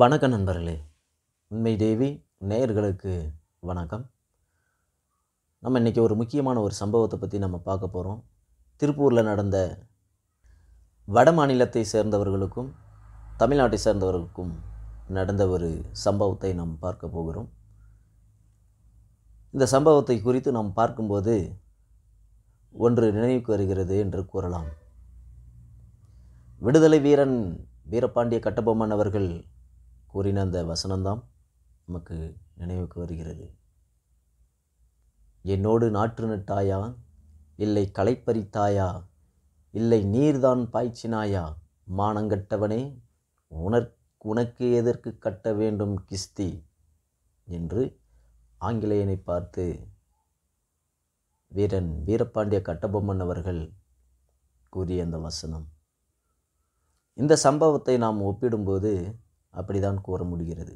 வணக்க நண்பர்களே உண்மை தேவி நேயர்களுக்கு வணக்கம் நம்ம இன்றைக்கி ஒரு முக்கியமான ஒரு சம்பவத்தை பற்றி நம்ம பார்க்க போகிறோம் திருப்பூரில் நடந்த வட மாநிலத்தை சேர்ந்தவர்களுக்கும் தமிழ்நாட்டை சேர்ந்தவர்களுக்கும் நடந்த ஒரு சம்பவத்தை நாம் பார்க்க போகிறோம் இந்த சம்பவத்தை குறித்து நாம் பார்க்கும்போது ஒன்று நினைவுக்கு வருகிறது என்று கூறலாம் விடுதலை வீரன் வீரபாண்டிய கட்டபொம்மன் அவர்கள் கூறின அந்த வசனம்தான் நமக்கு நினைவுக்கு வருகிறது என்னோடு நாற்று நட்டாயா இல்லை களைப்பறித்தாயா இல்லை நீர்தான் பாய்ச்சினாயா மானங்கட்டவனே உனர் உனக்கு எதற்கு கட்ட வேண்டும் கிஸ்தி என்று ஆங்கிலேயனை பார்த்து வீரன் வீரபாண்டிய கட்டபொம்மன் அவர்கள் கூறிய அந்த வசனம் இந்த சம்பவத்தை நாம் ஒப்பிடும்போது அப்படிதான் கூற முடிகிறது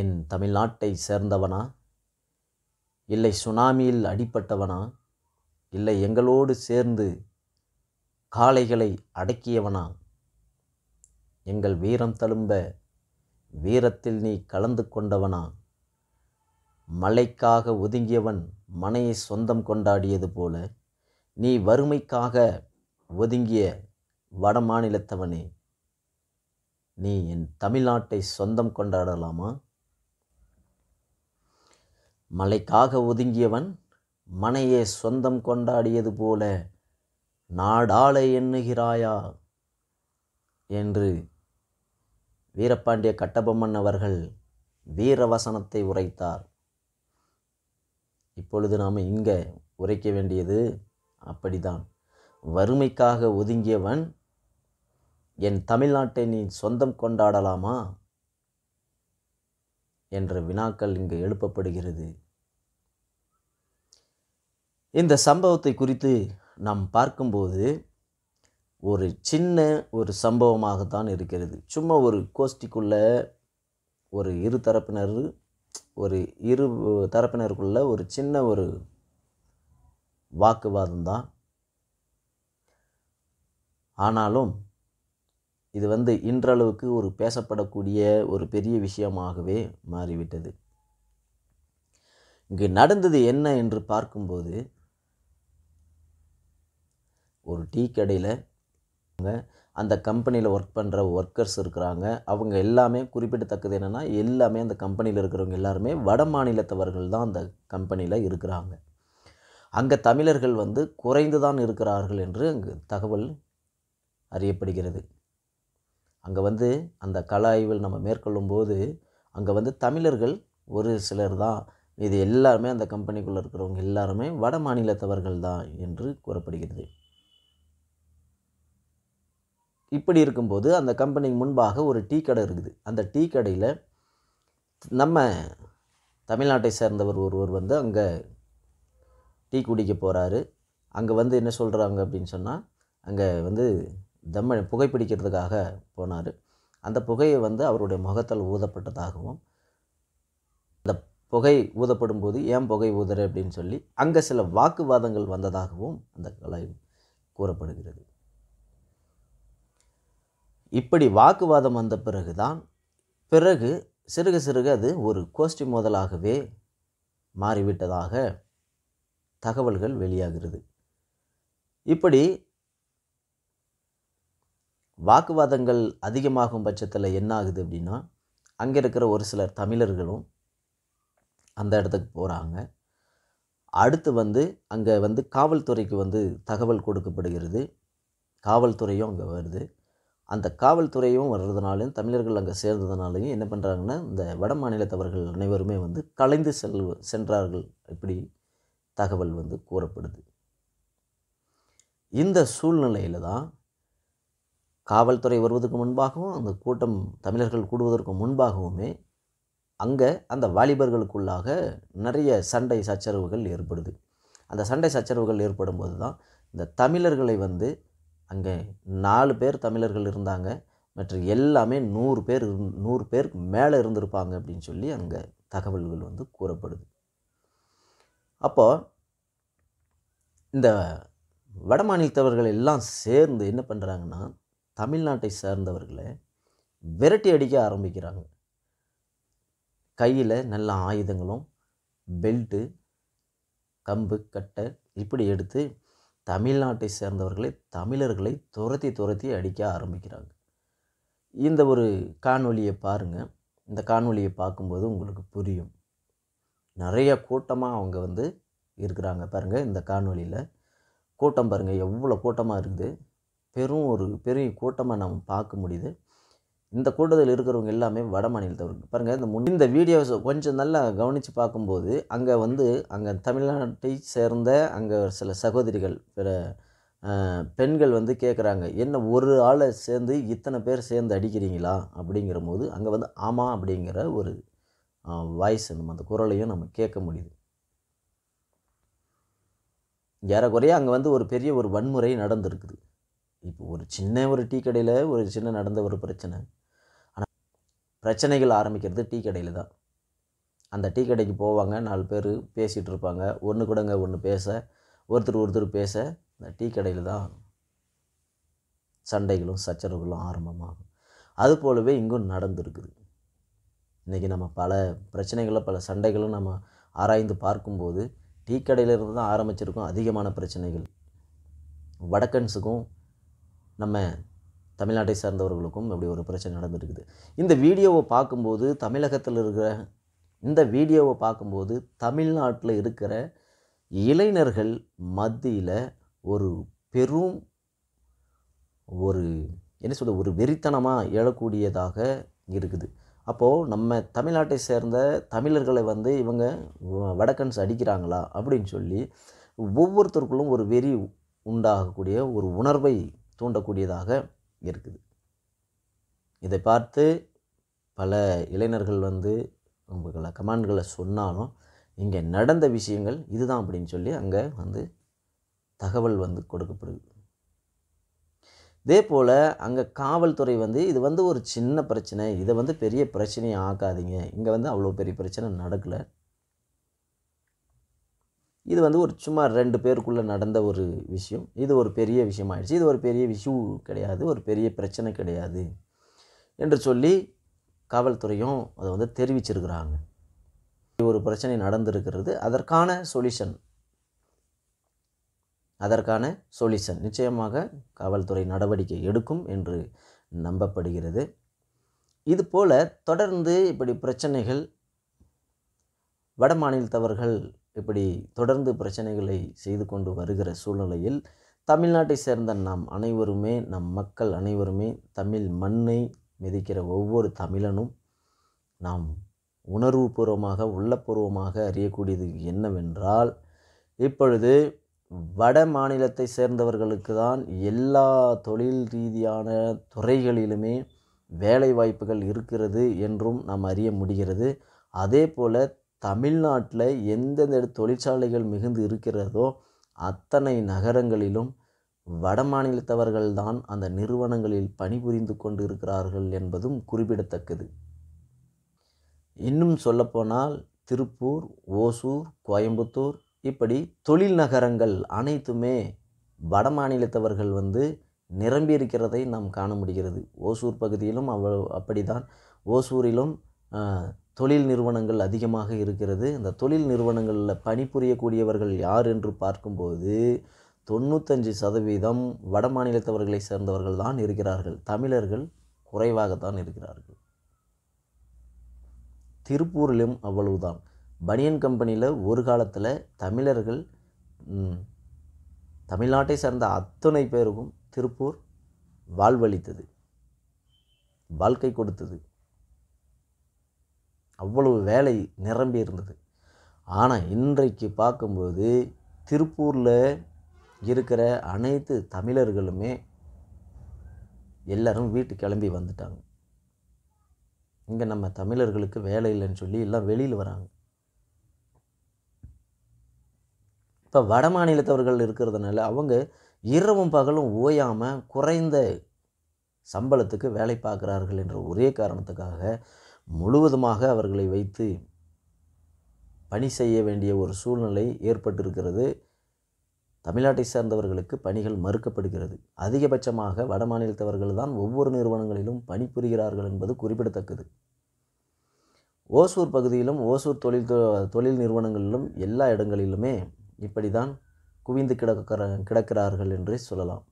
என் தமிழ்நாட்டை சேர்ந்தவனா இல்லை சுனாமியில் அடிப்பட்டவனா இல்லை எங்களோடு சேர்ந்து காளைகளை அடக்கியவனா எங்கள் வீரம் தழும்ப வீரத்தில் நீ கலந்து கொண்டவனா மலைக்காக ஒதுங்கியவன் மனையை சொந்தம் கொண்டாடியது போல நீ வறுமைக்காக ஒதுங்கிய வட மாநிலத்தவனே நீ என் தமிழ்நாட்டை சொந்தம் கொண்டாடலாமா மலைக்காக ஒதுங்கியவன் மனையே சொந்தம் கொண்டாடியது போல நாடாள எண்ணுகிறாயா என்று வீரபாண்டிய கட்டபொம்மன் அவர்கள் வீரவசனத்தை உரைத்தார் இப்பொழுது நாம் இங்கே உரைக்க வேண்டியது அப்படிதான் வறுமைக்காக ஒதுங்கியவன் என் தமிழ்நாட்டை நீ சொந்தம் கொண்டாடலாமா என்ற வினாக்கள் இங்கு எழுப்பப்படுகிறது இந்த சம்பவத்தை குறித்து நாம் பார்க்கும்போது ஒரு சின்ன ஒரு சம்பவமாகத்தான் இருக்கிறது சும்மா ஒரு கோஷ்டிக்குள்ளே ஒரு இரு தரப்பினர் ஒரு இரு தரப்பினருக்குள்ள ஒரு சின்ன ஒரு வாக்குவாதம் தான் ஆனாலும் இது வந்து இன்றளவுக்கு ஒரு பேசப்படக்கூடிய ஒரு பெரிய விஷயமாகவே மாறிவிட்டது இங்கு நடந்தது என்ன என்று பார்க்கும்போது ஒரு டீ கடையில் அந்த கம்பெனியில் ஒர்க் பண்ணுற ஒர்க்கர்ஸ் இருக்கிறாங்க அவங்க எல்லாமே குறிப்பிடத்தக்கது என்னென்னா எல்லாமே அந்த கம்பெனியில் இருக்கிறவங்க எல்லாருமே வட மாநிலத்தவர்கள் தான் அந்த கம்பெனியில் இருக்கிறாங்க அங்கே தமிழர்கள் வந்து குறைந்து தான் இருக்கிறார்கள் என்று அங்கு தகவல் அறியப்படுகிறது அங்கே வந்து அந்த கல ஆய்வில் நம்ம மேற்கொள்ளும் போது அங்கே வந்து தமிழர்கள் ஒரு சிலர் தான் இது எல்லாருமே அந்த கம்பெனிக்குள்ளே இருக்கிறவங்க எல்லாருமே வட மாநிலத்தவர்கள் தான் என்று கூறப்படுகிறது இப்படி இருக்கும்போது அந்த கம்பெனிக்கு முன்பாக ஒரு டீ கடை இருக்குது அந்த டீ கடையில் நம்ம தமிழ்நாட்டை சேர்ந்தவர் ஒருவர் வந்து அங்கே டீ குடிக்க போகிறாரு அங்கே வந்து என்ன சொல்கிறாங்க அப்படின்னு சொன்னால் அங்கே வந்து தம்மை புகைப்பிடிக்கிறதுக்காக போனார் அந்த புகையை வந்து அவருடைய முகத்தால் ஊதப்பட்டதாகவும் அந்த புகை ஊதப்படும் போது ஏன் புகை ஊதுற அப்படின்னு சொல்லி அங்கே சில வாக்குவாதங்கள் வந்ததாகவும் அந்த கலை கூறப்படுகிறது இப்படி வாக்குவாதம் வந்த பிறகுதான் பிறகு சிறுக சிறுக அது ஒரு கோஷ்டி மோதலாகவே மாறிவிட்டதாக தகவல்கள் வெளியாகிறது இப்படி வாக்குவாதங்கள் அதிகமாகும் பட்சத்தில் என்ன ஆகுது அப்படின்னா அங்கே இருக்கிற ஒரு சிலர் தமிழர்களும் அந்த இடத்துக்கு போகிறாங்க அடுத்து வந்து அங்கே வந்து காவல்துறைக்கு வந்து தகவல் கொடுக்கப்படுகிறது காவல்துறையும் அங்கே வருது அந்த காவல்துறையும் வர்றதுனாலையும் தமிழர்கள் அங்கே சேர்ந்ததுனாலையும் என்ன பண்ணுறாங்கன்னா இந்த வட மாநிலத்தவர்கள் அனைவருமே வந்து கலைந்து செல் சென்றார்கள் இப்படி தகவல் வந்து கூறப்படுது இந்த சூழ்நிலையில் தான் காவல்துறை வருவதற்கு முன்பாகவும் அந்த கூட்டம் தமிழர்கள் கூடுவதற்கு முன்பாகவுமே அங்கே அந்த வாலிபர்களுக்குள்ளாக நிறைய சண்டை சச்சரவுகள் ஏற்படுது அந்த சண்டை சச்சரவுகள் ஏற்படும் போது தான் இந்த தமிழர்களை வந்து அங்கே நாலு பேர் தமிழர்கள் இருந்தாங்க மற்ற எல்லாமே நூறு பேர் நூறு பேருக்கு மேலே இருந்திருப்பாங்க அப்படின்னு சொல்லி அங்கே தகவல்கள் வந்து கூறப்படுது அப்போது இந்த வடமாநிலத்தவர்கள் எல்லாம் சேர்ந்து என்ன பண்ணுறாங்கன்னா தமிழ்நாட்டை சேர்ந்தவர்களை விரட்டி அடிக்க ஆரம்பிக்கிறாங்க கையில் நல்ல ஆயுதங்களும் பெல்ட்டு கம்பு கட்டை இப்படி எடுத்து தமிழ்நாட்டை சேர்ந்தவர்களை தமிழர்களை துரத்தி துரத்தி அடிக்க ஆரம்பிக்கிறாங்க இந்த ஒரு காணொலியை பாருங்கள் இந்த காணொலியை பார்க்கும்போது உங்களுக்கு புரியும் நிறைய கூட்டமாக அவங்க வந்து இருக்கிறாங்க பாருங்கள் இந்த காணொலியில் கூட்டம் பாருங்கள் எவ்வளோ கூட்டமாக இருக்குது பெரும் ஒரு பெரிய கூட்டமாக நம்ம பார்க்க முடியுது இந்த கூட்டத்தில் இருக்கிறவங்க எல்லாமே வட மாநிலத்தவர்கள் பாருங்கள் இந்த முன் இந்த வீடியோஸை கொஞ்சம் நல்லா கவனித்து பார்க்கும்போது அங்கே வந்து அங்கே தமிழ்நாட்டை சேர்ந்த அங்கே சில சகோதரிகள் பிற பெண்கள் வந்து கேட்குறாங்க என்ன ஒரு ஆளை சேர்ந்து இத்தனை பேர் சேர்ந்து அடிக்கிறீங்களா அப்படிங்கிற போது அங்கே வந்து ஆமாம் அப்படிங்கிற ஒரு வாய்ஸ் நம்ம அந்த குரலையும் நம்ம கேட்க முடியுது ஏறக்குறைய அங்கே வந்து ஒரு பெரிய ஒரு வன்முறை நடந்திருக்குது இப்போ ஒரு சின்ன ஒரு டீ கடையில் ஒரு சின்ன நடந்த ஒரு பிரச்சனை ஆனால் பிரச்சனைகள் ஆரம்பிக்கிறது டீ கடையில் தான் அந்த டீ கடைக்கு போவாங்க நாலு பேர் பேசிகிட்டு இருப்பாங்க ஒன்று கூடங்க ஒன்று பேச ஒருத்தர் ஒருத்தர் பேச இந்த டீ கடையில் தான் சண்டைகளும் சச்சரவுகளும் ஆரம்பமாகும் அது போலவே இங்கும் நடந்துருக்குது இன்றைக்கி நம்ம பல பிரச்சனைகளும் பல சண்டைகளும் நம்ம ஆராய்ந்து பார்க்கும்போது டீ கடையிலிருந்து தான் ஆரம்பிச்சிருக்கோம் அதிகமான பிரச்சனைகள் வடக்கன்ஸுக்கும் நம்ம தமிழ்நாட்டை சார்ந்தவர்களுக்கும் இப்படி ஒரு பிரச்சனை நடந்துருக்குது இந்த வீடியோவை பார்க்கும்போது தமிழகத்தில் இருக்கிற இந்த வீடியோவை பார்க்கும்போது தமிழ்நாட்டில் இருக்கிற இளைஞர்கள் மத்தியில் ஒரு பெரும் ஒரு என்ன சொல்ல ஒரு வெறித்தனமாக எழக்கூடியதாக இருக்குது அப்போது நம்ம தமிழ்நாட்டை சேர்ந்த தமிழர்களை வந்து இவங்க வடக்கன்ஸ் அடிக்கிறாங்களா அப்படின்னு சொல்லி ஒவ்வொருத்தருக்குள்ளும் ஒரு வெறி உண்டாகக்கூடிய ஒரு உணர்வை தூண்டக்கூடியதாக இருக்குது இதை பார்த்து பல இளைஞர்கள் வந்து உங்களை கமாண்ட்களை சொன்னாலும் இங்கே நடந்த விஷயங்கள் இதுதான் அப்படின்னு சொல்லி அங்கே வந்து தகவல் வந்து கொடுக்கப்படுது இதே போல் அங்கே காவல்துறை வந்து இது வந்து ஒரு சின்ன பிரச்சனை இதை வந்து பெரிய பிரச்சனையை ஆக்காதீங்க இங்கே வந்து அவ்வளோ பெரிய பிரச்சனை நடக்கலை இது வந்து ஒரு சும்மா ரெண்டு பேருக்குள்ளே நடந்த ஒரு விஷயம் இது ஒரு பெரிய விஷயம் ஆயிடுச்சு இது ஒரு பெரிய விஷயம் கிடையாது ஒரு பெரிய பிரச்சனை கிடையாது என்று சொல்லி காவல்துறையும் அதை வந்து தெரிவிச்சிருக்கிறாங்க ஒரு பிரச்சனை நடந்திருக்கிறது அதற்கான சொல்யூஷன் அதற்கான சொல்யூஷன் நிச்சயமாக காவல்துறை நடவடிக்கை எடுக்கும் என்று நம்பப்படுகிறது இது போல் தொடர்ந்து இப்படி பிரச்சனைகள் வட மாநிலத்தவர்கள் இப்படி தொடர்ந்து பிரச்சனைகளை செய்து கொண்டு வருகிற சூழ்நிலையில் தமிழ்நாட்டை சேர்ந்த நாம் அனைவருமே நம் மக்கள் அனைவருமே தமிழ் மண்ணை மிதிக்கிற ஒவ்வொரு தமிழனும் நாம் உணர்வுபூர்வமாக உள்ளபூர்வமாக அறியக்கூடியது என்னவென்றால் இப்பொழுது வட மாநிலத்தை சேர்ந்தவர்களுக்கு தான் எல்லா தொழில் ரீதியான துறைகளிலுமே வேலை வாய்ப்புகள் இருக்கிறது என்றும் நாம் அறிய முடிகிறது அதே போல் தமிழ்நாட்டில் எந்தெந்த தொழிற்சாலைகள் மிகுந்து இருக்கிறதோ அத்தனை நகரங்களிலும் வட மாநிலத்தவர்கள்தான் அந்த நிறுவனங்களில் பணிபுரிந்து கொண்டு இருக்கிறார்கள் என்பதும் குறிப்பிடத்தக்கது இன்னும் சொல்லப்போனால் திருப்பூர் ஓசூர் கோயம்புத்தூர் இப்படி தொழில் நகரங்கள் அனைத்துமே வட மாநிலத்தவர்கள் வந்து நிரம்பி இருக்கிறதை நாம் காண முடிகிறது ஓசூர் பகுதியிலும் அவ் அப்படிதான் ஓசூரிலும் தொழில் நிறுவனங்கள் அதிகமாக இருக்கிறது இந்த தொழில் நிறுவனங்களில் பணிபுரியக்கூடியவர்கள் யார் என்று பார்க்கும்போது தொண்ணூத்தஞ்சு சதவீதம் வட மாநிலத்தவர்களை சேர்ந்தவர்கள் தான் இருக்கிறார்கள் தமிழர்கள் குறைவாகத்தான் இருக்கிறார்கள் திருப்பூரிலும் அவ்வளவுதான் பனியன் கம்பெனியில் ஒரு காலத்தில் தமிழர்கள் தமிழ்நாட்டை சேர்ந்த அத்தனை பேருக்கும் திருப்பூர் வாழ்வளித்தது வாழ்க்கை கொடுத்தது அவ்வளவு வேலை நிரம்பி இருந்தது ஆனால் இன்றைக்கு பார்க்கும்போது திருப்பூரில் இருக்கிற அனைத்து தமிழர்களுமே எல்லோரும் வீட்டு கிளம்பி வந்துட்டாங்க இங்கே நம்ம தமிழர்களுக்கு வேலை இல்லைன்னு சொல்லி எல்லாம் வெளியில் வராங்க இப்போ வட மாநிலத்தவர்கள் இருக்கிறதுனால அவங்க இரவும் பகலும் ஓயாமல் குறைந்த சம்பளத்துக்கு வேலை பார்க்குறார்கள் என்ற ஒரே காரணத்துக்காக முழுவதுமாக அவர்களை வைத்து பணி செய்ய வேண்டிய ஒரு சூழ்நிலை ஏற்பட்டிருக்கிறது தமிழ்நாட்டை சேர்ந்தவர்களுக்கு பணிகள் மறுக்கப்படுகிறது அதிகபட்சமாக வட மாநிலத்தவர்கள் தான் ஒவ்வொரு நிறுவனங்களிலும் பணிபுரிகிறார்கள் என்பது குறிப்பிடத்தக்கது ஓசூர் பகுதியிலும் ஓசூர் தொழில் தொழில் நிறுவனங்களிலும் எல்லா இடங்களிலுமே இப்படி தான் குவிந்து கிடக்கிற கிடக்கிறார்கள் என்றே சொல்லலாம்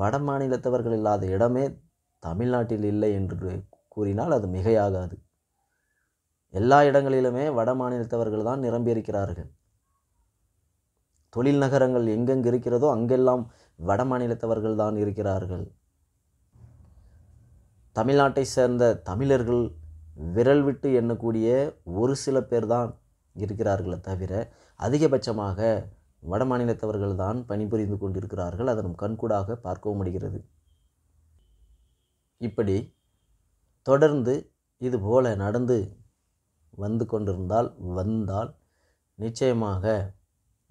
வட மாநிலத்தவர்கள் இல்லாத இடமே தமிழ்நாட்டில் இல்லை என்று கூறினால் அது மிகையாகாது எல்லா இடங்களிலுமே வட மாநிலத்தவர்கள் தான் நிரம்பியிருக்கிறார்கள் தொழில் நகரங்கள் எங்கெங்கு இருக்கிறதோ அங்கெல்லாம் வட மாநிலத்தவர்கள் தான் இருக்கிறார்கள் தமிழ்நாட்டை சேர்ந்த தமிழர்கள் விரல் விட்டு எண்ணக்கூடிய ஒரு சில பேர் தான் இருக்கிறார்களே தவிர அதிகபட்சமாக வட மாநிலத்தவர்கள் தான் பணிபுரிந்து கொண்டிருக்கிறார்கள் அதனும் கண்கூடாக பார்க்கவும் முடிகிறது இப்படி தொடர்ந்து இது நடந்து வந்து கொண்டிருந்தால் வந்தால் நிச்சயமாக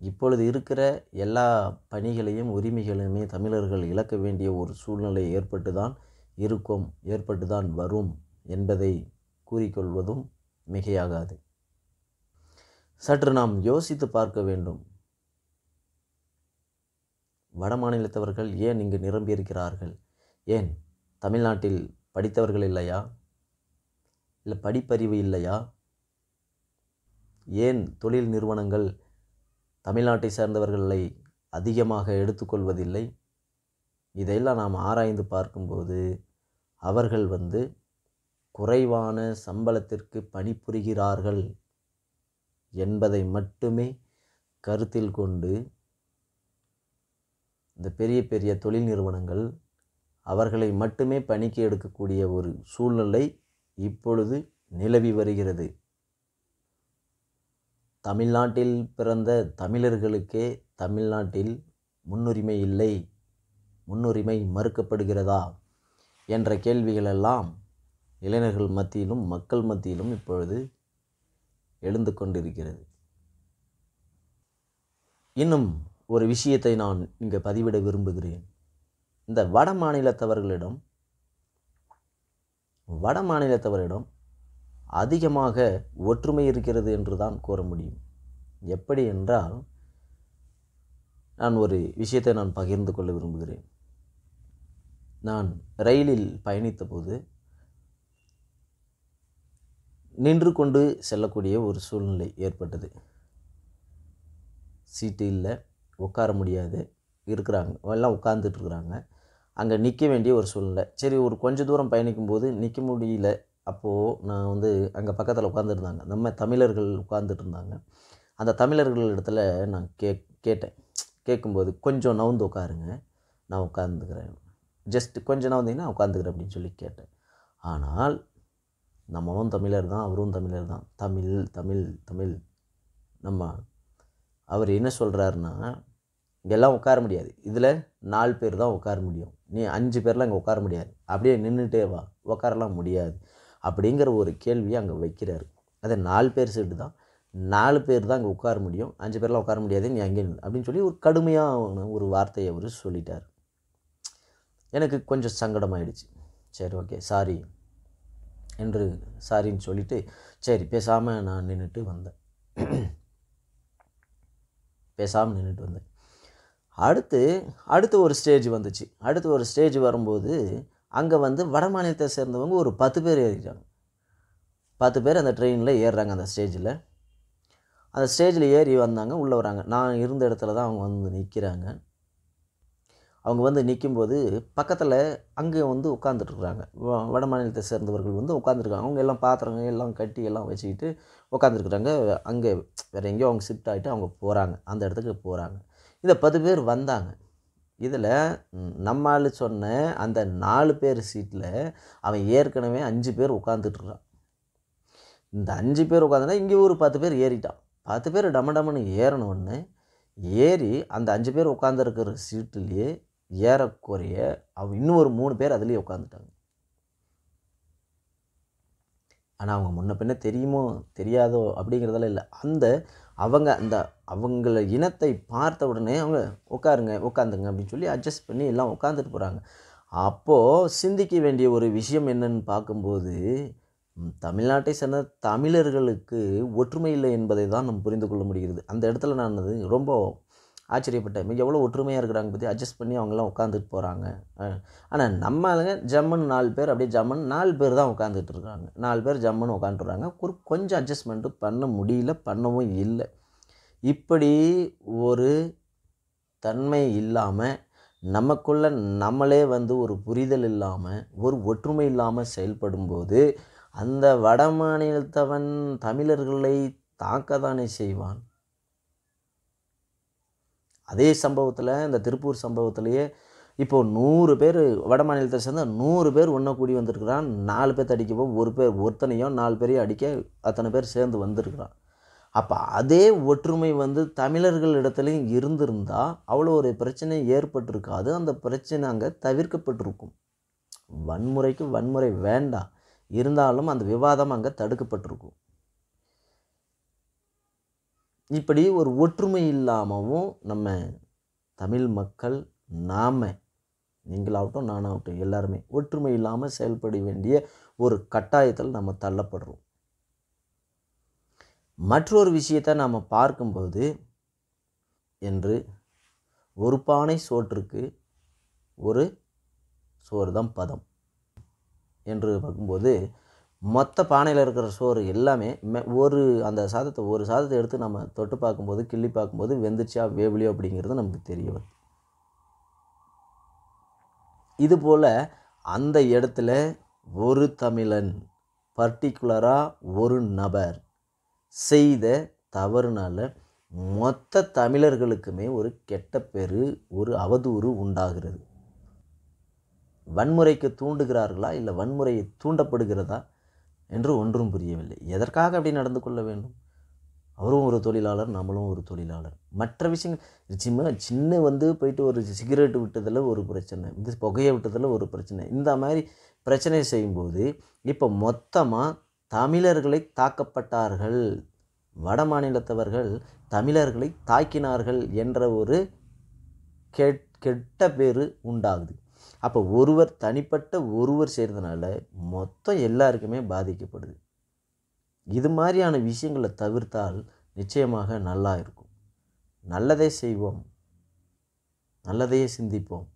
இப்பொழுது இருக்கிற எல்லா பணிகளையும் உரிமைகளையுமே தமிழர்கள் இழக்க வேண்டிய ஒரு சூழ்நிலை ஏற்பட்டு தான் இருக்கும் ஏற்பட்டு தான் வரும் என்பதை கூறிக்கொள்வதும் மிகையாகாது சற்று நாம் யோசித்து பார்க்க வேண்டும் வட மாநிலத்தவர்கள் ஏன் இங்கு நிரம்பியிருக்கிறார்கள் ஏன் தமிழ்நாட்டில் படித்தவர்கள் இல்லையா இல்லை படிப்பறிவு இல்லையா ஏன் தொழில் நிறுவனங்கள் தமிழ்நாட்டை சேர்ந்தவர்களை அதிகமாக எடுத்துக்கொள்வதில்லை இதையெல்லாம் நாம் ஆராய்ந்து பார்க்கும்போது அவர்கள் வந்து குறைவான சம்பளத்திற்கு பணிபுரிகிறார்கள் என்பதை மட்டுமே கருத்தில் கொண்டு இந்த பெரிய பெரிய தொழில் நிறுவனங்கள் அவர்களை மட்டுமே பணிக்கு எடுக்கக்கூடிய ஒரு சூழ்நிலை இப்பொழுது நிலவி வருகிறது தமிழ்நாட்டில் பிறந்த தமிழர்களுக்கே தமிழ்நாட்டில் முன்னுரிமை இல்லை முன்னுரிமை மறுக்கப்படுகிறதா என்ற கேள்விகளெல்லாம் இளைஞர்கள் மத்தியிலும் மக்கள் மத்தியிலும் இப்பொழுது எழுந்து கொண்டிருக்கிறது இன்னும் ஒரு விஷயத்தை நான் இங்கே பதிவிட விரும்புகிறேன் இந்த வட மாநிலத்தவர்களிடம் வட மாநிலத்தவரிடம் அதிகமாக ஒற்றுமை இருக்கிறது என்று தான் கூற முடியும் எப்படி என்றால் நான் ஒரு விஷயத்தை நான் பகிர்ந்து கொள்ள விரும்புகிறேன் நான் ரயிலில் பயணித்தபோது நின்று கொண்டு செல்லக்கூடிய ஒரு சூழ்நிலை ஏற்பட்டது சீட்டு இல்லை உட்கார முடியாது இருக்கிறாங்க எல்லாம் உட்கார்ந்துட்டு இருக்கிறாங்க அங்கே நிற்க வேண்டிய ஒரு சூழ்நிலை சரி ஒரு கொஞ்சம் தூரம் பயணிக்கும் போது நிற்க முடியல அப்போது நான் வந்து அங்கே பக்கத்தில் உட்காந்துருந்தாங்க நம்ம தமிழர்கள் உட்காந்துட்டு இருந்தாங்க அந்த தமிழர்கள் இடத்துல நான் கே கேட்டேன் கேட்கும்போது கொஞ்சம் நவுந்து உட்காருங்க நான் உட்காந்துக்கிறேன் ஜஸ்ட் கொஞ்சம் நவுந்தீங்கன்னா உட்காந்துக்கிறேன் அப்படின்னு சொல்லி கேட்டேன் ஆனால் நம்மளும் தமிழர் தான் அவரும் தமிழர் தான் தமிழ் தமிழ் தமிழ் நம்ம அவர் என்ன சொல்கிறாருன்னா இங்கெல்லாம் உட்கார முடியாது இதில் நாலு பேர் தான் உட்கார முடியும் நீ அஞ்சு பேர்லாம் அங்கே உட்கார முடியாது அப்படியே நின்றுட்டே வா உட்காரலாம் முடியாது அப்படிங்கிற ஒரு கேள்வியை அங்கே வைக்கிறாரு அதை நாலு பேர் சீட்டு தான் நாலு பேர் தான் அங்கே உட்கார முடியும் அஞ்சு பேர்லாம் உட்கார முடியாது நீ அங்கே அப்படின்னு சொல்லி ஒரு கடுமையான ஒரு வார்த்தையை அவர் சொல்லிட்டார் எனக்கு கொஞ்சம் சங்கடமாயிடுச்சு சரி ஓகே சாரி என்று சாரின்னு சொல்லிவிட்டு சரி பேசாமல் நான் நின்றுட்டு வந்தேன் பேசாமல் நின்றுட்டு வந்தேன் அடுத்து அடுத்து ஒரு ஸ்டேஜ் வந்துச்சு அடுத்து ஒரு ஸ்டேஜ் வரும்போது அங்கே வந்து வட மாநிலத்தை சேர்ந்தவங்க ஒரு பத்து பேர் ஏறிட்டாங்க பத்து பேர் அந்த ட்ரெயினில் ஏறுறாங்க அந்த ஸ்டேஜில் அந்த ஸ்டேஜில் ஏறி வந்தாங்க உள்ளே வராங்க நான் இருந்த இடத்துல தான் அவங்க வந்து நிற்கிறாங்க அவங்க வந்து நிற்கும்போது பக்கத்தில் அங்கே வந்து உட்காந்துட்ருக்குறாங்க வட மாநிலத்தை சேர்ந்தவர்கள் வந்து உட்காந்துருக்காங்க அவங்க எல்லாம் பாத்திரங்க எல்லாம் கட்டி எல்லாம் வச்சுக்கிட்டு உட்காந்துருக்குறாங்க அங்கே வேறு எங்கேயோ அவங்க ஷிஃப்ட் ஆகிட்டு அவங்க போகிறாங்க அந்த இடத்துக்கு போகிறாங்க இந்த பத்து பேர் வந்தாங்க இதில் நம்மால் சொன்ன அந்த நாலு பேர் சீட்டில் அவன் ஏற்கனவே அஞ்சு பேர் உட்காந்துட்ருக்கான் இந்த அஞ்சு பேர் உட்காந்துனா இங்கே ஒரு பத்து பேர் ஏறிட்டான் பத்து பேர் டம டமனு ஏறணுன்னு ஏறி அந்த அஞ்சு பேர் உட்காந்துருக்கிற சீட்டுலேயே ஏறக்குறைய அவன் இன்னும் ஒரு மூணு பேர் அதுலேயே உட்காந்துட்டாங்க ஆனால் அவங்க முன்ன பின்ன தெரியுமோ தெரியாதோ அப்படிங்கிறதெல்லாம் இல்லை அந்த அவங்க அந்த அவங்கள இனத்தை பார்த்த உடனே அவங்க உட்காருங்க உட்காந்துங்க அப்படின்னு சொல்லி அட்ஜஸ்ட் பண்ணி எல்லாம் உட்காந்துட்டு போகிறாங்க அப்போது சிந்திக்க வேண்டிய ஒரு விஷயம் என்னன்னு பார்க்கும்போது தமிழ்நாட்டை சேர்ந்த தமிழர்களுக்கு ஒற்றுமை இல்லை என்பதை தான் நம்ம புரிந்து கொள்ள முடிகிறது அந்த இடத்துல நான் ரொம்ப ஆச்சரியப்பட்டேன் மிக எவ்வளோ ஒற்றுமையாக இருக்கிறாங்க பற்றி அட்ஜஸ்ட் பண்ணி அவங்களாம் உட்காந்துட்டு போகிறாங்க ஆனால் நம்ம ஜம்மன் நாலு பேர் அப்படியே ஜம்மன் நாலு பேர் தான் உட்காந்துட்டு இருக்காங்க நாலு பேர் ஜம்மன் உட்காந்துட்டுறாங்க ஒரு கொஞ்சம் அட்ஜஸ்ட்மெண்ட்டு பண்ண முடியல பண்ணவும் இல்லை இப்படி ஒரு தன்மை இல்லாமல் நமக்குள்ளே நம்மளே வந்து ஒரு புரிதல் இல்லாமல் ஒரு ஒற்றுமை இல்லாமல் செயல்படும்போது அந்த வட மாநிலத்தவன் தமிழர்களை தாக்க தானே செய்வான் அதே சம்பவத்தில் இந்த திருப்பூர் சம்பவத்திலேயே இப்போது நூறு பேர் வட மாநிலத்தை சேர்ந்த நூறு பேர் ஒன்றை கூடி வந்திருக்கிறான் நாலு பேர்த்த அடிக்கப்போ ஒரு பேர் ஒருத்தனையும் நாலு பேரையும் அடிக்க அத்தனை பேர் சேர்ந்து வந்திருக்கிறான் அப்போ அதே ஒற்றுமை வந்து தமிழர்கள் இடத்துலையும் இருந்திருந்தால் அவ்வளோ ஒரு பிரச்சனை ஏற்பட்டிருக்காது அந்த பிரச்சனை அங்கே தவிர்க்கப்பட்டிருக்கும் வன்முறைக்கு வன்முறை வேண்டாம் இருந்தாலும் அந்த விவாதம் அங்கே தடுக்கப்பட்டிருக்கும் இப்படி ஒரு ஒற்றுமை இல்லாமவும் நம்ம தமிழ் மக்கள் நாம் நீங்களாகட்டும் நானாகட்டும் எல்லாருமே ஒற்றுமை இல்லாமல் செயல்பட வேண்டிய ஒரு கட்டாயத்தில் நம்ம தள்ளப்படுறோம் மற்றொரு விஷயத்தை நாம் பார்க்கும்போது என்று ஒரு பானை சோற்றுக்கு ஒரு சோறு தான் பதம் என்று பார்க்கும்போது மொத்த பானையில் இருக்கிற சோறு எல்லாமே மெ ஒரு அந்த சாதத்தை ஒரு சாதத்தை எடுத்து நம்ம தொட்டு பார்க்கும்போது கிள்ளி பார்க்கும்போது வெந்துச்சா வேவலியோ அப்படிங்கிறது நமக்கு தெரிய வருது இதுபோல் அந்த இடத்துல ஒரு தமிழன் பர்டிகுலராக ஒரு நபர் செய்த தவறுனால் மொத்த தமிழர்களுக்குமே ஒரு கெட்ட பேர் ஒரு அவதூறு உண்டாகிறது வன்முறைக்கு தூண்டுகிறார்களா இல்லை வன்முறையை தூண்டப்படுகிறதா என்று ஒன்றும் புரியவில்லை எதற்காக அப்படி நடந்து கொள்ள வேண்டும் அவரும் ஒரு தொழிலாளர் நம்மளும் ஒரு தொழிலாளர் மற்ற விஷயங்கள் சின்ன சின்ன வந்து போயிட்டு ஒரு சிகரெட் விட்டதில் ஒரு பிரச்சனை இந்த புகையை விட்டதில் ஒரு பிரச்சனை இந்த மாதிரி பிரச்சனை செய்யும்போது இப்போ மொத்தமாக தமிழர்களை தாக்கப்பட்டார்கள் வட மாநிலத்தவர்கள் தமிழர்களை தாக்கினார்கள் என்ற ஒரு கெட் கெட்ட பேர் உண்டாகுது அப்போ ஒருவர் தனிப்பட்ட ஒருவர் செய்கிறதுனால மொத்தம் எல்லாருக்குமே பாதிக்கப்படுது இது மாதிரியான விஷயங்களை தவிர்த்தால் நிச்சயமாக நல்லா இருக்கும் நல்லதே செய்வோம் நல்லதையே சிந்திப்போம்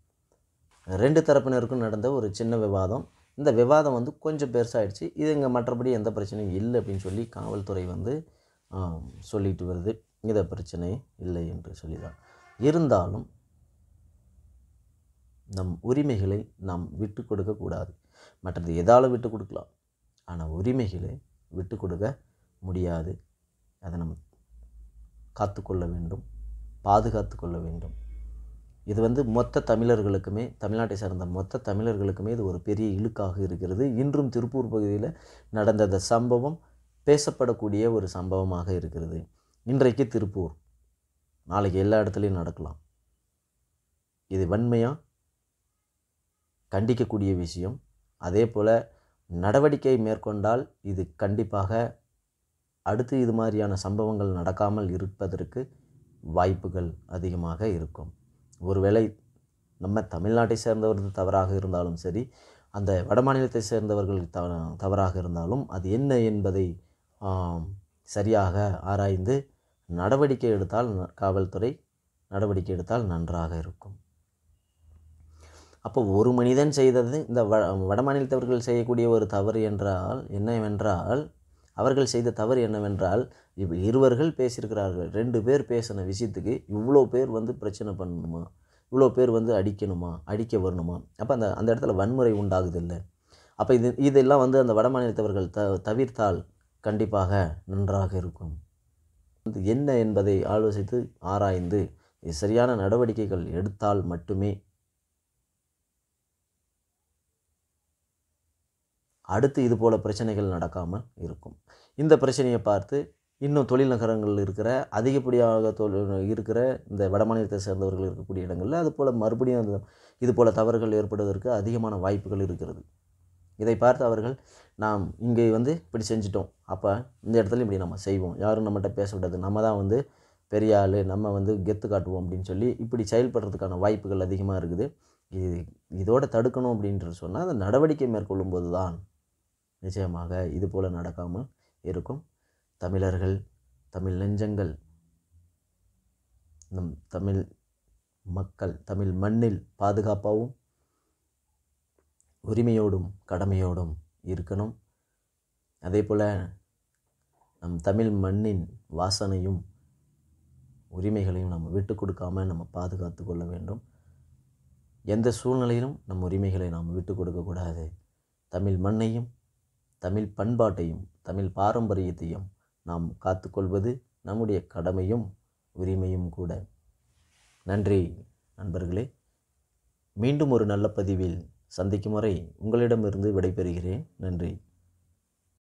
ரெண்டு தரப்பினருக்கும் நடந்த ஒரு சின்ன விவாதம் இந்த விவாதம் வந்து கொஞ்சம் பெருசாகிடுச்சு இது இங்கே மற்றபடி எந்த பிரச்சனையும் இல்லை அப்படின்னு சொல்லி காவல்துறை வந்து சொல்லிட்டு வருது இதை பிரச்சனை இல்லை என்று சொல்லி தான் இருந்தாலும் நம் உரிமைகளை நாம் விட்டு கொடுக்கக்கூடாது மற்றது எதாலும் விட்டு கொடுக்கலாம் ஆனால் உரிமைகளை விட்டு கொடுக்க முடியாது அதை நம்ம காத்துக்கொள்ள வேண்டும் பாதுகாத்து கொள்ள வேண்டும் இது வந்து மொத்த தமிழர்களுக்குமே தமிழ்நாட்டை சார்ந்த மொத்த தமிழர்களுக்குமே இது ஒரு பெரிய இழுக்காக இருக்கிறது இன்றும் திருப்பூர் பகுதியில் நடந்த அந்த சம்பவம் பேசப்படக்கூடிய ஒரு சம்பவமாக இருக்கிறது இன்றைக்கு திருப்பூர் நாளைக்கு எல்லா இடத்துலையும் நடக்கலாம் இது வன்மையாக கண்டிக்கக்கூடிய விஷயம் அதே போல் நடவடிக்கை மேற்கொண்டால் இது கண்டிப்பாக அடுத்து இது மாதிரியான சம்பவங்கள் நடக்காமல் இருப்பதற்கு வாய்ப்புகள் அதிகமாக இருக்கும் ஒருவேளை நம்ம தமிழ்நாட்டை சேர்ந்தவர்கள் தவறாக இருந்தாலும் சரி அந்த வடமாநிலத்தை சேர்ந்தவர்கள் தவ தவறாக இருந்தாலும் அது என்ன என்பதை சரியாக ஆராய்ந்து நடவடிக்கை எடுத்தால் காவல்துறை நடவடிக்கை எடுத்தால் நன்றாக இருக்கும் அப்போ ஒரு மனிதன் செய்தது இந்த வட வடமாநிலத்தவர்கள் செய்யக்கூடிய ஒரு தவறு என்றால் என்னவென்றால் அவர்கள் செய்த தவறு என்னவென்றால் இப்போ இருவர்கள் பேசியிருக்கிறார்கள் ரெண்டு பேர் பேசின விஷயத்துக்கு இவ்வளோ பேர் வந்து பிரச்சனை பண்ணணுமா இவ்வளோ பேர் வந்து அடிக்கணுமா அடிக்க வரணுமா அப்போ அந்த அந்த இடத்துல வன்முறை உண்டாகுது இல்லை அப்போ இது இதெல்லாம் வந்து அந்த வடமாநிலத்தவர்கள் த தவிர்த்தால் கண்டிப்பாக நன்றாக இருக்கும் என்ன என்பதை ஆலோசித்து ஆராய்ந்து சரியான நடவடிக்கைகள் எடுத்தால் மட்டுமே அடுத்து இது போல் பிரச்சனைகள் நடக்காமல் இருக்கும் இந்த பிரச்சனையை பார்த்து இன்னும் தொழில் நகரங்கள் இருக்கிற அதிகப்படியாக தொழில் இருக்கிற இந்த வடமாநிலத்தை சேர்ந்தவர்கள் இருக்கக்கூடிய இடங்களில் அது போல் மறுபடியும் அந்த இது போல் தவறுகள் ஏற்படுவதற்கு அதிகமான வாய்ப்புகள் இருக்கிறது இதை பார்த்து அவர்கள் நாம் இங்கே வந்து இப்படி செஞ்சிட்டோம் அப்போ இந்த இடத்துல இப்படி நம்ம செய்வோம் யாரும் நம்மகிட்ட பேச விடாது நம்ம தான் வந்து பெரிய ஆள் நம்ம வந்து கெத்து காட்டுவோம் அப்படின்னு சொல்லி இப்படி செயல்படுறதுக்கான வாய்ப்புகள் அதிகமாக இருக்குது இது இதோட தடுக்கணும் அப்படின்றது சொன்னால் அந்த நடவடிக்கை மேற்கொள்ளும் போது தான் நிச்சயமாக இது போல் நடக்காமல் இருக்கும் தமிழர்கள் தமிழ் நெஞ்சங்கள் நம் தமிழ் மக்கள் தமிழ் மண்ணில் பாதுகாப்பாகவும் உரிமையோடும் கடமையோடும் இருக்கணும் அதே போல் நம் தமிழ் மண்ணின் வாசனையும் உரிமைகளையும் நம்ம விட்டு கொடுக்காமல் நம்ம பாதுகாத்து கொள்ள வேண்டும் எந்த சூழ்நிலையிலும் நம் உரிமைகளை நாம் விட்டு கொடுக்கக்கூடாது தமிழ் மண்ணையும் தமிழ் பண்பாட்டையும் தமிழ் பாரம்பரியத்தையும் நாம் காத்துக்கொள்வது நம்முடைய கடமையும் உரிமையும் கூட நன்றி நண்பர்களே மீண்டும் ஒரு நல்ல பதிவில் சந்திக்கும் வரை உங்களிடமிருந்து விடைபெறுகிறேன் நன்றி